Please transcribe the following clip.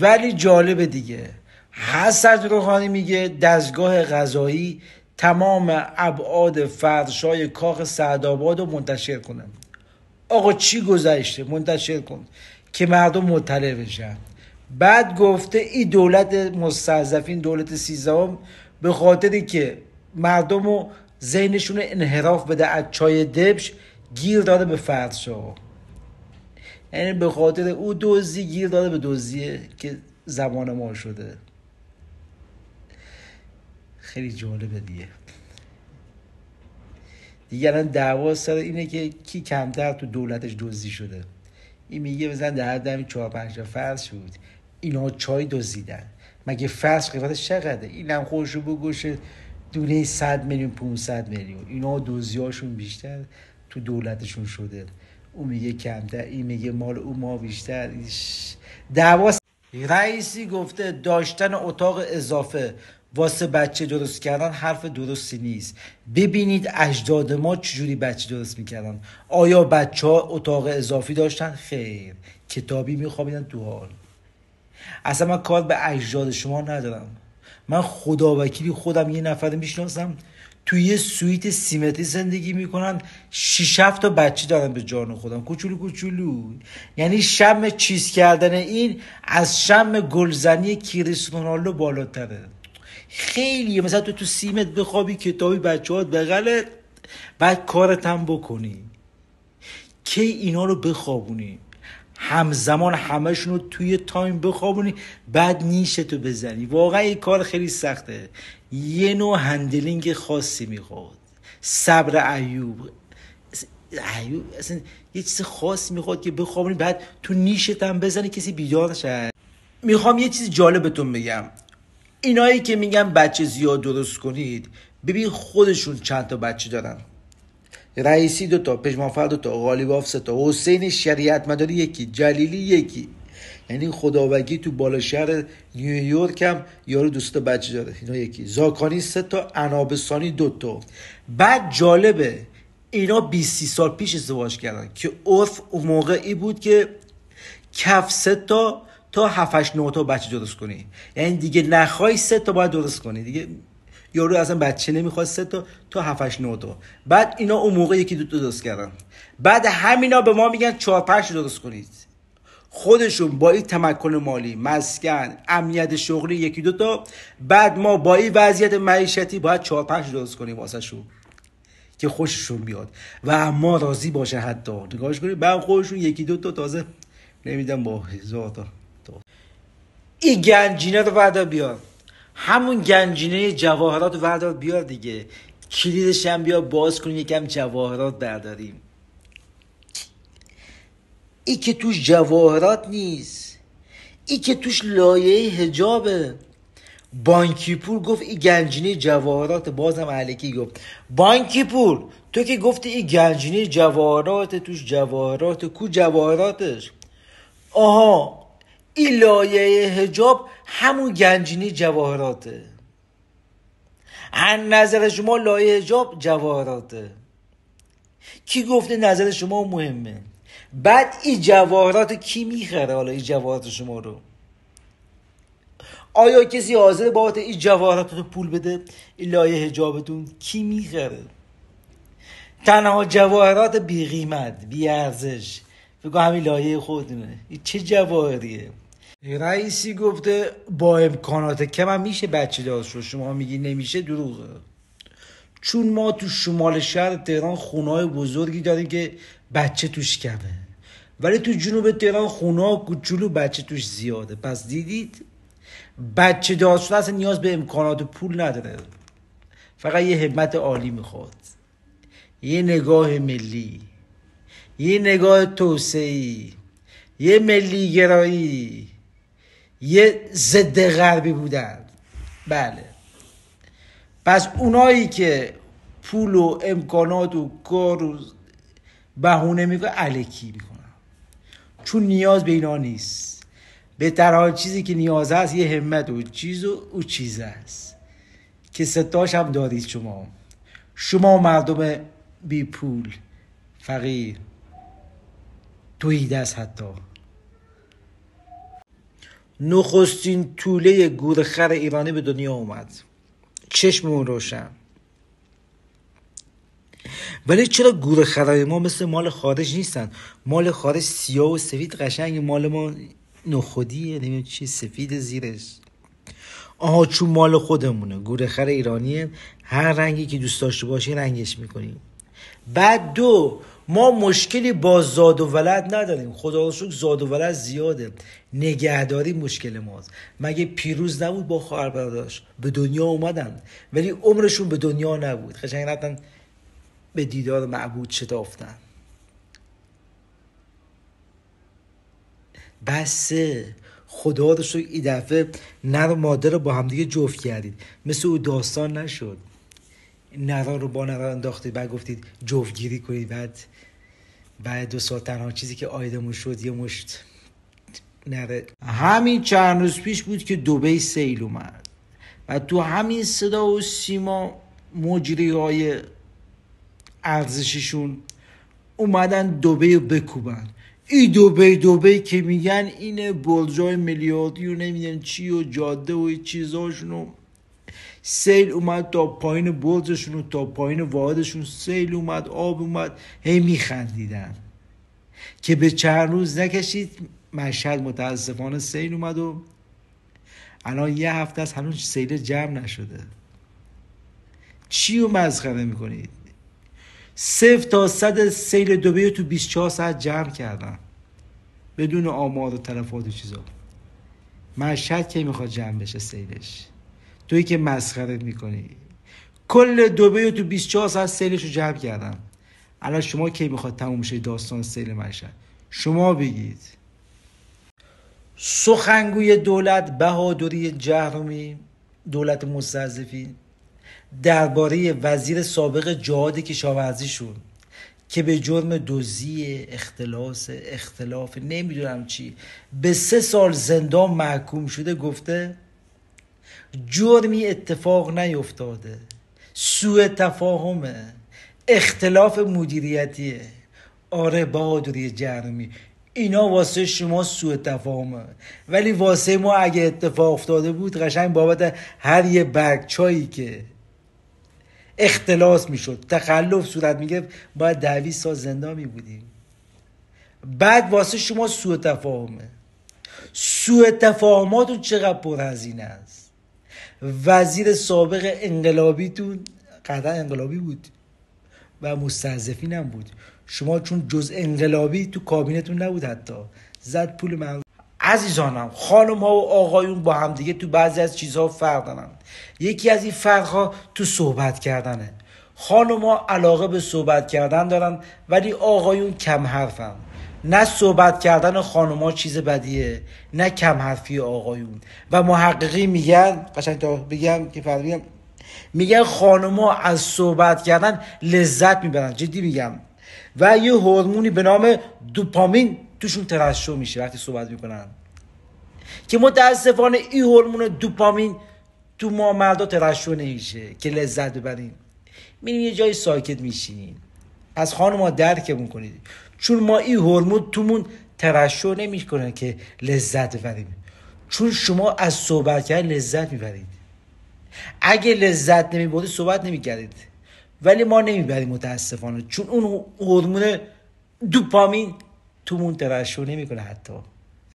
ولی جالبه دیگه حسد روحانی میگه دستگاه غذایی تمام ابعاد فرشای کاخ سعدآباد رو منتشر کنم آقا چی گذشته منتشر کن که مردم مطلع بشن بعد گفته این دولت مستضعفین دولت سیزدهم به خاطری که مردم رو ذهنشون انحراف بده از چای دبش گیر داده به فرشا یعنی به خاطر او دوزی گیر داده به دوزیه که زمان ما شده خیلی جالبه دیگه دیگه الان دعوا سر اینه که کی کمتر تو دولتش دوزی شده این میگه بزن در دمی چهار پنج فرض شد اینا چای دوزیدن مگه فرض قیمتش چقدره اینم خوش رو بگوشه دونه 100 میلیون 500 میلیون اینا دوزیاشون بیشتر تو دولتشون شده او میگه کمتر این میگه مال او ما بیشتر دعوا رئیسی گفته داشتن اتاق اضافه واسه بچه درست کردن حرف درستی نیست ببینید اجداد ما چجوری بچه درست میکردن آیا بچه ها اتاق اضافی داشتن؟ خیر کتابی میخوابیدن تو حال اصلا من کار به اجداد شما ندارم من خدا خودم یه نفر میشناسم توی یه سویت سیمتری زندگی میکنن شیش تا بچه دارن به جان خودم کوچولو کوچولو یعنی شم چیز کردن این از شم گلزنی کریستیانو بالاتره خیلی مثلا تو تو سیمت بخوابی کتابی بچه هات بغلت بعد کارت بکنی کی اینا رو بخوابونی همزمان همشون رو توی تایم بخوابونی بعد نیشه تو بزنی واقعا یه کار خیلی سخته یه نوع هندلینگ خاصی میخواد صبر ایوب ایوب اصلا یه چیز خاص میخواد که بخوابونی بعد تو نیشت هم بزنی کسی بیدار شد میخوام یه چیز جالب بهتون بگم اینایی که میگن بچه زیاد درست کنید ببین خودشون چند تا بچه دارن رئیسی دو تا پژمانفر دو تا غالیباف سه تا حسین شریعت مداری یکی جلیلی یکی یعنی خداوگی تو بالا شهر نیویورک هم یارو دوست بچه داره اینا یکی زاکانی سه تا انابستانی دو تا بعد جالبه اینا 20 سال پیش ازدواج کردن که عرف اون موقعی بود که کف سه تا تا 7 تا بچه درست کنی یعنی دیگه نخوای سه تا باید درست کنی دیگه یارو اصلا بچه نمیخواست سه تا 7 8 9 تا بعد اینا اون موقع یکی دو درست کردن بعد همینا به ما میگن 4 5 درست کنید خودشون با این تمکن مالی مسکن امنیت شغلی یکی دو تا بعد ما با این وضعیت معیشتی باید 4 5 درست کنیم واسهشون که خوششون بیاد و ما راضی باشه حتی نگاهش کنیم بعد خودشون یکی دو تا تازه نمیدم با هزار تا این گنجینه رو بعدا بیاد همون گنجینه جواهرات وردار بیار دیگه کلیدش هم بیا باز کن یکم جواهرات برداریم ای که توش جواهرات نیست ای که توش لایه هجابه بانکی پور گفت این گنجینه جواهرات بازم علیکی گفت بانکی پور تو که گفتی این گنجینه جواهرات توش جواهرات کو جواهراتش آها این لایه هجاب همون گنجینی جواهراته هر نظر شما لایه هجاب جواهراته کی گفته نظر شما مهمه بعد این جواهرات کی میخره حالا این جواهرات شما رو آیا کسی حاضر بابت این جواهرات رو پول بده این لایه هجابتون کی میخره تنها جواهرات بی ارزش بگو همین لایه خودمه چه جواهریه رئیسی گفته با امکانات کم میشه بچه دار شد شما میگی نمیشه دروغه چون ما تو شمال شهر تهران خونه بزرگی داریم که بچه توش کمه ولی تو جنوب تهران خونه کوچولو بچه توش زیاده پس دیدید بچه دار اصلا نیاز به امکانات پول نداره فقط یه همت عالی میخواد یه نگاه ملی یه نگاه توسعی یه ملی گرایی یه ضد غربی بودن بله پس اونایی که پول و امکانات و کار و بهونه میکنه علکی میکنن چون نیاز به اینا نیست به حال چیزی که نیاز است یه همت و چیز و او چیز است که ستاش هم دارید شما شما مردم بی پول فقیر توییده است حتی نخستین طوله گورخر ایرانی به دنیا اومد چشم روشن ولی چرا گورخرای ما مثل مال خارج نیستن مال خارج سیاه و سفید قشنگ مال ما نخودیه نمیدونم چی سفید زیرش آها چون مال خودمونه گورخر ایرانیه هر رنگی که دوست داشته باشی رنگش میکنیم بعد دو ما مشکلی با زاد و ولد نداریم خدا رو زاد و ولد زیاده نگهداری مشکل ماست مگه پیروز نبود با خواهر برداش به دنیا اومدن ولی عمرشون به دنیا نبود خشنگ رفتن به دیدار معبود شتافتن بسه خدا رو شکر این دفعه نر ماده رو با همدیگه جفت کردید مثل او داستان نشد نرا رو با نرا انداختید بعد گفتید جوفگیری کنید بعد بعد دو سال تنها چیزی که آیدمون شد یه مشت نره همین چند روز پیش بود که دوبه سیل اومد و تو همین صدا و سیما مجری های ارزششون اومدن دوبه بکوبن این دوبه دوبه که میگن اینه بلجای میلیاردی و نمیدونم چی و جاده و چیزاشون سیل اومد تا پایین برجشون و تا پایین واحدشون سیل اومد آب اومد هی میخندیدن که به چند روز نکشید مشهد متاسفانه سیل اومد و الان یه هفته از هنوز سیل جمع نشده چی رو مسخره میکنید صفر تا صد سیل دوبه تو 24 ساعت جمع کردن بدون آمار و تلفات و چیزا مشهد که میخواد جمع بشه سیلش تویی که مسخرت میکنی کل دوبه رو تو 24 ساعت سیلش رو جمع کردم الان شما کی میخواد تموم شه داستان سیل مشهد شما بگید سخنگوی دولت بهادری جهرومی دولت مستعزفی درباره وزیر سابق جهاد کشاورزی شد که به جرم دوزی اختلاس اختلاف نمیدونم چی به سه سال زندان محکوم شده گفته جرمی اتفاق نیفتاده سوء تفاهمه اختلاف مدیریتیه آره بهادری جرمی اینا واسه شما سوء تفاهمه ولی واسه ما اگه اتفاق افتاده بود قشنگ بابت هر یه برگ که اختلاس میشد تخلف صورت میگرفت باید دویست سال زندان بودیم بعد واسه شما سوء تفاهمه سوء تفاهماتون چقدر پرهزینه است وزیر سابق انقلابیتون قطعا انقلابی بود و مستعزفین هم بود شما چون جز انقلابی تو کابینتون نبود حتی زد پول من عزیزانم خانم ها و آقایون با همدیگه تو بعضی از چیزها فرق دارن یکی از این فرق ها تو صحبت کردنه خانم ها علاقه به صحبت کردن دارن ولی آقایون کم حرفن نه صحبت کردن خانوما چیز بدیه نه کم حرفی آقایون و محققی میگن قشنگ تا بگم که میگن خانوما از صحبت کردن لذت میبرن جدی میگم و یه هورمونی به نام دوپامین توشون ترشح میشه وقتی صحبت میکنن که متاسفانه این هورمون دوپامین تو ما مردا ترشح نمیشه که لذت ببریم میرین یه جای ساکت میشینین از خانوما درکمون کنید چون ما این هورمون تومون ترشح نمیکنه که لذت ببریم چون شما از صحبت کردن لذت میبرید اگه لذت نمیبرید صحبت نمیکردید ولی ما نمیبریم متاسفانه چون اون هورمون دوپامین تومون ترشح نمیکنه حتی